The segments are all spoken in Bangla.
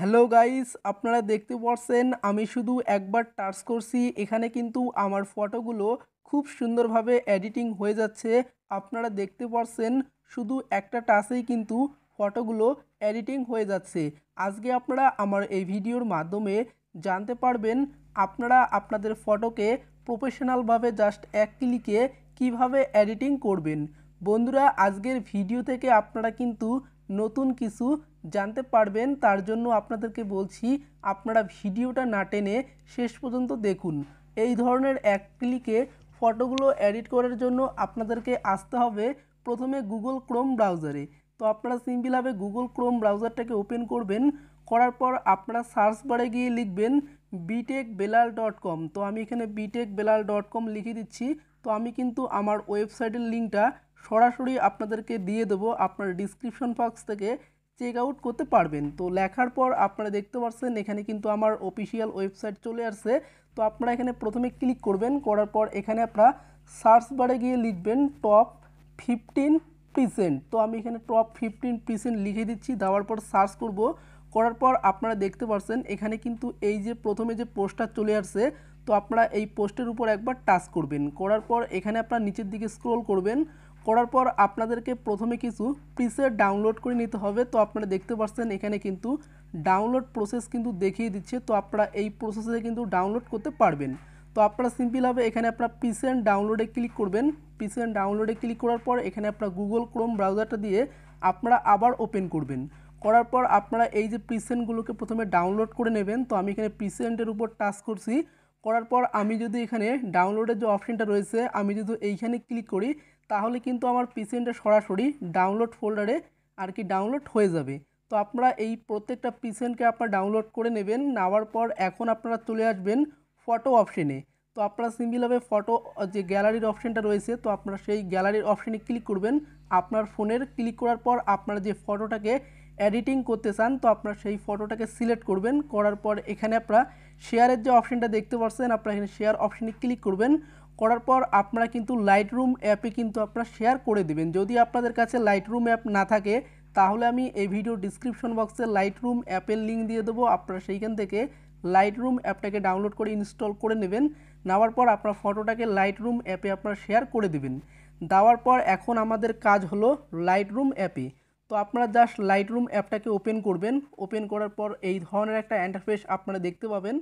হ্যালো গাইস আপনারা দেখতে পাচ্ছেন আমি শুধু একবার টাচ করছি এখানে কিন্তু আমার ফটোগুলো খুব সুন্দরভাবে এডিটিং হয়ে যাচ্ছে আপনারা দেখতে পাচ্ছেন শুধু একটা টাচেই কিন্তু ফটোগুলো এডিটিং হয়ে যাচ্ছে আজকে আপনারা আমার এই ভিডিওর মাধ্যমে জানতে পারবেন আপনারা আপনাদের ফটোকে প্রফেশনালভাবে জাস্ট এক ক্লিকে কিভাবে এডিটিং করবেন বন্ধুরা আজকের ভিডিও থেকে আপনারা কিন্তু নতুন কিছু জানতে পারবেন তার জন্য আপনাদেরকে বলছি আপনারা ভিডিওটা না টেনে শেষ পর্যন্ত দেখুন এই ধরনের এক ক্লিকে ফটোগুলো এডিট করার জন্য আপনাদেরকে আসতে হবে প্রথমে গুগল ক্রোম ব্রাউজারে তো আপনারা সিম্পলভাবে গুগল ক্রোম ব্রাউজারটাকে ওপেন করবেন করার পর আপনারা সার্চ বারে গিয়ে লিখবেন বিটেক বেলাল ডট কম তো আমি এখানে বিটেক বেলাল ডট কম লিখে দিচ্ছি তো আমি কিন্তু আমার ওয়েবসাইটের লিঙ্কটা সরাসরি আপনাদেরকে দিয়ে দেবো আপনার ডিসক্রিপশন বক্স থেকে চেক আউট করতে পারবেন তো লেখার পর আপনারা দেখতে পাচ্ছেন এখানে কিন্তু আমার অফিসিয়াল ওয়েবসাইট চলে আসছে তো আপনারা এখানে প্রথমে ক্লিক করবেন করার পর এখানে আপনারা সার্চ বারে গিয়ে লিখবেন টপ ফিফটিন প্রিসেন্ট তো আমি এখানে টপ ফিফটিন প্রিসেন্ট লিখে দিচ্ছি দেওয়ার পর সার্চ করব করার পর আপনারা দেখতে পাচ্ছেন এখানে কিন্তু এই যে প্রথমে যে পোস্টটা চলে আসছে তো আপনারা এই পোস্টের উপর একবার টাচ করবেন করার পর এখানে আপনারা নিচের দিকে স্ক্রোল করবেন করার পর আপনাদেরকে প্রথমে কিছু প্রিসেট ডাউনলোড করে নিতে হবে তো আপনারা দেখতে পাচ্ছেন এখানে কিন্তু ডাউনলোড প্রসেস কিন্তু দেখিয়ে দিচ্ছে তো আপনারা এই প্রসেসে কিন্তু ডাউনলোড করতে পারবেন তো আপনারা সিম্পলভাবে এখানে আপনার পিসেন্ট ডাউনলোডে ক্লিক করবেন পিসেন্ট ডাউনলোডে ক্লিক করার পর এখানে আপনার গুগল ক্রোম ব্রাউজারটা দিয়ে আপনারা আবার ওপেন করবেন করার পর আপনারা এই যে প্রিসেন্টগুলোকে প্রথমে ডাউনলোড করে নেবেন তো আমি এখানে প্রিসেন্টের উপর টাচ করছি করার পর আমি যদি এখানে ডাউনলোডের যে অপশানটা রয়েছে আমি যদি এইখানে ক্লিক করি তাহলে কিন্তু আমার পিসিএনটা সরাসরি ডাউনলোড ফোল্ডারে আর কি ডাউনলোড হয়ে যাবে তো আপনারা এই প্রত্যেকটা পিসিএনকে আপনারা ডাউনলোড করে নেবেন নেওয়ার পর এখন আপনারা চলে আসবেন ফটো অপশনে তো আপনারা সিম্পলভাবে ফটো যে গ্যালারির অপশানটা রয়েছে তো আপনারা সেই গ্যালারির অপশানে ক্লিক করবেন আপনার ফোনের ক্লিক করার পর আপনারা যে ফটোটাকে এডিটিং করতে চান তো আপনারা সেই ফটোটাকে সিলেক্ট করবেন করার পর এখানে আপনারা শেয়ারের যে অপশানটা দেখতে পাচ্ছেন আপনারা এখানে শেয়ার অপশানে ক্লিক করবেন করার পর আপনারা কিন্তু লাইটরুম অ্যাপে কিন্তু আপনারা শেয়ার করে দিবেন যদি আপনাদের কাছে লাইটরুম অ্যাপ না থাকে তাহলে আমি এই ভিডিও ডিসক্রিপশন বক্সে লাইটরুম অ্যাপের লিঙ্ক দিয়ে দেবো আপনারা সেইখান থেকে লাইটরুম অ্যাপটাকে ডাউনলোড করে ইনস্টল করে নেবেন নেওয়ার পর আপনার ফটোটাকে লাইটরুম অ্যাপে আপনারা শেয়ার করে দিবেন দেওয়ার পর এখন আমাদের কাজ হলো লাইটরুম অ্যাপে তো আপনারা জাস্ট লাইটরুম অ্যাপটাকে ওপেন করবেন ওপেন করার পর এই ধরনের একটা অ্যান্টারফেস আপনারা দেখতে পাবেন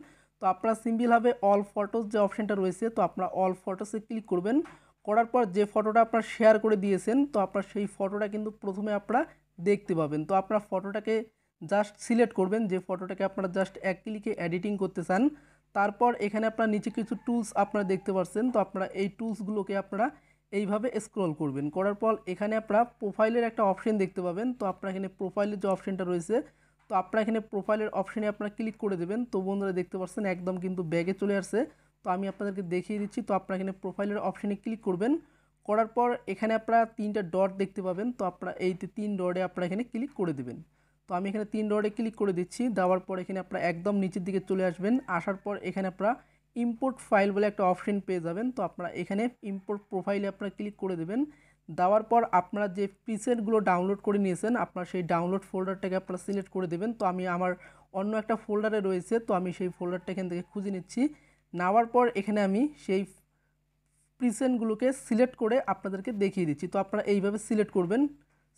তো আপনার সিম্পল অল ফটোস যে অপশানটা রয়েছে তো আপনারা অল ফটোসে ক্লিক করবেন করার পর যে ফটোটা আপনার শেয়ার করে দিয়েছেন তো আপনার সেই ফটোটা কিন্তু প্রথমে আপনারা দেখতে পাবেন তো আপনার ফটোটাকে জাস্ট সিলেক্ট করবেন যে ফটোটাকে আপনারা জাস্ট এক ক্লিকে এডিটিং করতে চান তারপর এখানে আপনার নিচে কিছু টুলস আপনারা দেখতে পাচ্ছেন তো আপনারা এই টুলসগুলোকে আপনারা এইভাবে স্ক্রল করবেন করার পর এখানে আপনারা প্রোফাইলের একটা অপশন দেখতে পাবেন তো আপনারা এখানে প্রোফাইলের যে অপশনটা রয়েছে আপনারা এখানে প্রোফাইলের অপশানে আপনারা ক্লিক করে দেবেন তো বন্ধুরা দেখতে পাচ্ছেন একদম কিন্তু ব্যাগে চলে আসছে তো আমি আপনাদেরকে দেখিয়ে দিচ্ছি তো আপনারা এখানে প্রোফাইলের অপশানে ক্লিক করবেন করার পর এখানে আপনারা তিনটা ডট দেখতে পাবেন তো আপনারা এই তিন ডটে আপনারা এখানে ক্লিক করে দেবেন তো আমি এখানে তিন ডটে ক্লিক করে দিচ্ছি দেওয়ার পর এখানে আপনারা একদম নিচের দিকে চলে আসবেন আসার পর এখানে আপনারা ইম্পোর্ট ফাইল বলে একটা অপশন পেয়ে যাবেন তো আপনারা এখানে ইম্পোর্ট প্রোফাইলে আপনারা ক্লিক করে দেবেন দেওয়ার পর আপনারা যে প্রিসেটগুলো ডাউনলোড করে নিয়েছেন আপনার সেই ডাউনলোড ফোল্ডারটাকে আপনারা সিলেক্ট করে দেবেন তো আমি আমার অন্য একটা ফোল্ডারে রয়েছে তো আমি সেই ফোল্ডারটা এখান থেকে খুঁজে নিচ্ছি নেওয়ার পর এখানে আমি সেই প্রিসেন্টগুলোকে সিলেক্ট করে আপনাদেরকে দেখিয়ে দিচ্ছি তো আপনারা এইভাবে সিলেক্ট করবেন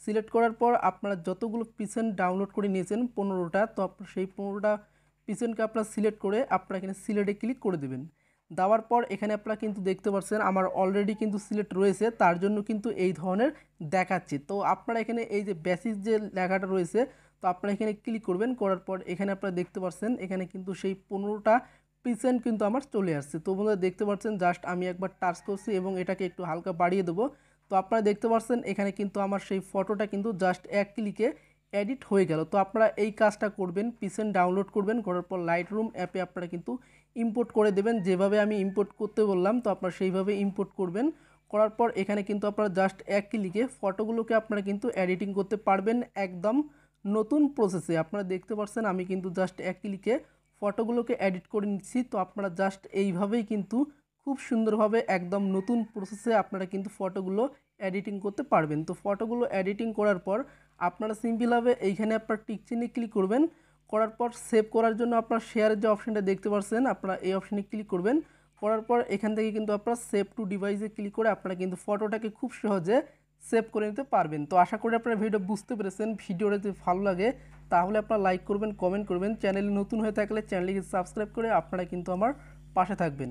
সিলেক্ট করার পর আপনারা যতগুলো পিসেন্ট ডাউনলোড করে নিয়েছেন পনেরোটা তো সেই পনেরোটা পিসেন্টকে আপনারা সিলেক্ট করে আপনারা এখানে সিলেটে ক্লিক করে দেবেন দেওয়ার পর এখানে আপনারা কিন্তু দেখতে পাচ্ছেন আমার অলরেডি কিন্তু সিলেক্ট রয়েছে তার জন্য কিন্তু এই ধরনের দেখাচ্ছে তো আপনারা এখানে এই যে বেসিস যে লেখাটা রয়েছে তো আপনারা এখানে ক্লিক করবেন করার পর এখানে আপনারা দেখতে পাচ্ছেন এখানে কিন্তু সেই পনেরোটা পিসেন্ট কিন্তু আমার চলে আসছে তো বন্ধুরা দেখতে পাচ্ছেন জাস্ট আমি একবার টাচ করছি এবং এটাকে একটু হালকা বাড়িয়ে দেবো তো আপনারা দেখতে পাচ্ছেন এখানে কিন্তু আমার সেই ফটোটা কিন্তু জাস্ট এক ক্লিকে এডিট হয়ে গেল তো আপনারা এই কাজটা করবেন পিসেন্ট ডাউনলোড করবেন করার পর লাইট রুম অ্যাপে আপনারা কিন্তু ইম্পোর্ট করে দেবেন যেভাবে আমি ইম্পোর্ট করতে বললাম তো আপনারা সেইভাবে ইম্পোর্ট করবেন করার পর এখানে কিন্তু আপনারা জাস্ট এক ক্লিকে ফটোগুলোকে আপনারা কিন্তু এডিটিং করতে পারবেন একদম নতুন প্রসেসে আপনারা দেখতে পাচ্ছেন আমি কিন্তু জাস্ট এক ক্লিকে ফটোগুলোকে এডিট করে নিচ্ছি তো আপনারা জাস্ট এইভাবেই কিন্তু খুব সুন্দরভাবে একদম নতুন প্রসেসে আপনারা কিন্তু ফটোগুলো এডিটিং করতে পারবেন তো ফটোগুলো এডিটিং করার পর আপনারা সিম্পল হবে এইখানে আপনার টিক চিহ্নে ক্লিক করবেন করার পর সেভ করার জন্য আপনার শেয়ারের যে অপশানটা দেখতে পাচ্ছেন আপনারা এই অপশানে ক্লিক করবেন করার পর এখান থেকে কিন্তু আপনারা সেভ টু ডিভাইসে ক্লিক করে আপনারা কিন্তু ফটোটাকে খুব সহজে সেভ করে নিতে পারবেন তো আশা করি আপনারা ভিডিও বুঝতে পেরেছেন ভিডিওটা যদি ভালো লাগে তাহলে আপনারা লাইক করবেন কমেন্ট করবেন চ্যানেলে নতুন হয়ে থাকলে চ্যানেলটিকে সাবস্ক্রাইব করে আপনারা কিন্তু আমার পাশে থাকবেন